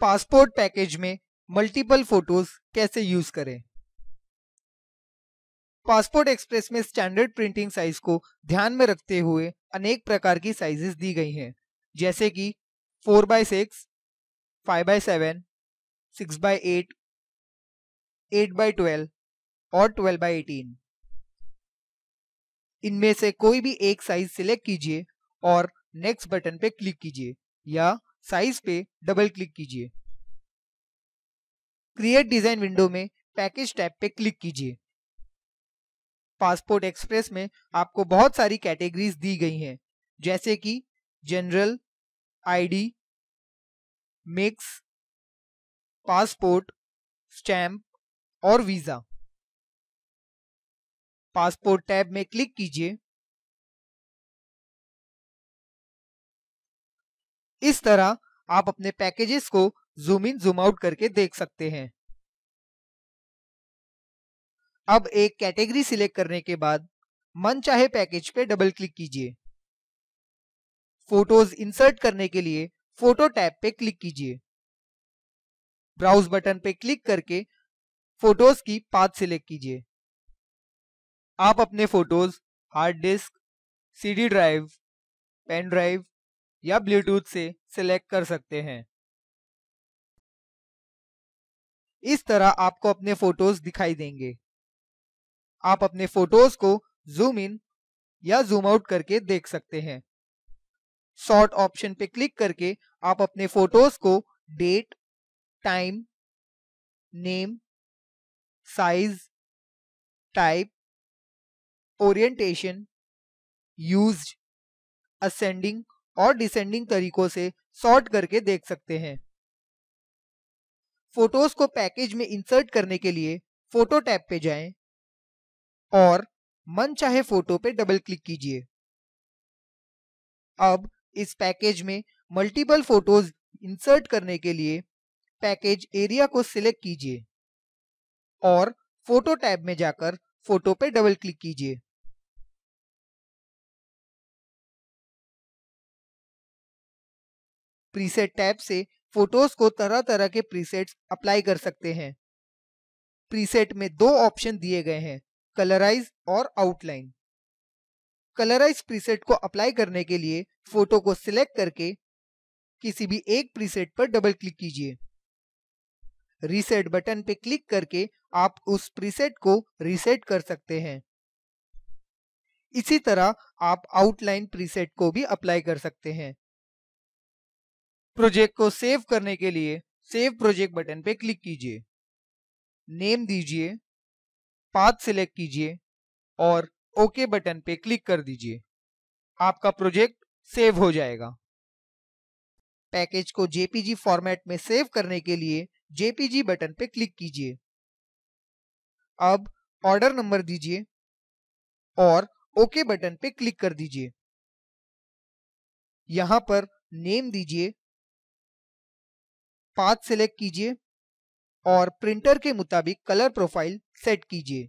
Passport package में multiple photos कैसे use करें पासपोर्ट एक्सप्रेस में स्टैंडर्ड प्रिंटिंग साइज को ध्यान में रखते हुए अनेक प्रकार की साइजेस दी गई हैं जैसे कि four by six five by seven six by eight eight by twelve और ट्वेल्व बाय एटीन इनमें से कोई भी एक साइज सिलेक्ट कीजिए और नेक्स्ट बटन पर क्लिक कीजिए या साइज पे डबल क्लिक कीजिए क्रिएट डिजाइन विंडो में पैकेज टैब पे क्लिक कीजिए पासपोर्ट एक्सप्रेस में आपको बहुत सारी कैटेगरीज दी गई हैं जैसे कि general ID mix passport stamp और वीज़ा पासपोर्ट टैब में क्लिक कीजिए इस तरह आप अपने पैकेजेस को जूम इन जूम आउट करके देख सकते हैं अब एक कैटेगरी सिलेक्ट करने के बाद मन चाहे पैकेज पे डबल क्लिक कीजिए फोटोज इंसर्ट करने के लिए फोटो टैब पे क्लिक कीजिए ब्राउज बटन पे क्लिक करके फोटोज की पाथ सिलेक्ट कीजिए आप अपने फोटोज hard disk CD drive pen drive या ब्लूटूथ से सिलेक्ट कर सकते हैं इस तरह आपको अपने फोटोज दिखाई देंगे आप अपने फोटोज को जूम इन या जूम आउट करके देख सकते हैं शॉर्ट ऑप्शन पे क्लिक करके आप अपने फोटोज को date time name size type orientation used ascending और डिसेंडिंग तरीकों से सॉर्ट करके देख सकते हैं फोटोज को पैकेज में इंसर्ट करने के लिए फोटो टैब पे जाएं और मन चाहे फोटो पे डबल क्लिक कीजिए अब इस पैकेज में मल्टीपल फोटोज इंसर्ट करने के लिए पैकेज एरिया को सिलेक्ट कीजिए और फोटो टैब में जाकर फोटो पे डबल क्लिक कीजिए प्रीसेट टैब से फोटोज को तरह तरह के प्रीसेट्स अप्लाई कर सकते हैं प्रीसेट में दो ऑप्शन दिए गए हैं कलराइज और आउटलाइन कलराइज प्रीसेट को अप्लाई करने के लिए फोटो को सिलेक्ट करके किसी भी एक प्रीसेट पर डबल क्लिक कीजिए रीसेट बटन पे क्लिक करके आप उस प्रीसेट को रीसेट कर सकते हैं इसी तरह आप आउटलाइन प्रीसेट को भी अप्लाई कर सकते हैं प्रोजेक्ट को सेव करने के लिए सेव प्रोजेक्ट बटन पे क्लिक कीजिए नेम दीजिए पाथ सिलेक्ट कीजिए और ओके बटन पे क्लिक कर दीजिए आपका प्रोजेक्ट सेव हो जाएगा पैकेज को जेपीजी फॉर्मेट में सेव करने के लिए जेपीजी बटन पे क्लिक कीजिए अब ऑर्डर नंबर दीजिए और ओके बटन पे क्लिक कर दीजिए यहां पर नेम दीजिए पाथ सेलेक्ट कीजिए हाँ। और प्रिंटर के मुताबिक कलर प्रोफाइल सेट कीजिए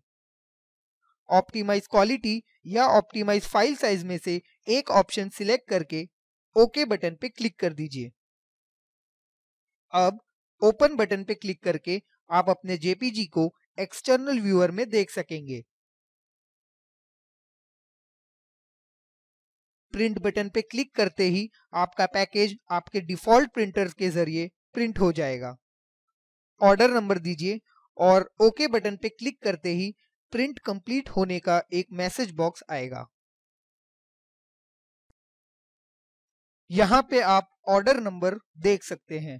ऑप्टिमाइज क्वालिटी या ऑप्टिमाइज फाइल साइज में से एक ऑप्शन सिलेक्ट करके ओके बटन पे क्लिक कर दीजिए अब ओपन बटन पे क्लिक करके आप अपने जेपीजी को एक्सटर्नल व्यूअर में देख सकेंगे प्रिंट बटन पे क्लिक करते ही आपका पैकेज आपके डिफॉल्ट प्रिंटर के जरिए प्रिंट हो जाएगा ऑर्डर हम्म। नंबर दीजिए और ओके बटन पे क्लिक करते ही प्रिंट कंप्लीट होने का एक मैसेज बॉक्स आएगा यहां पे आप ऑर्डर नंबर देख सकते हैं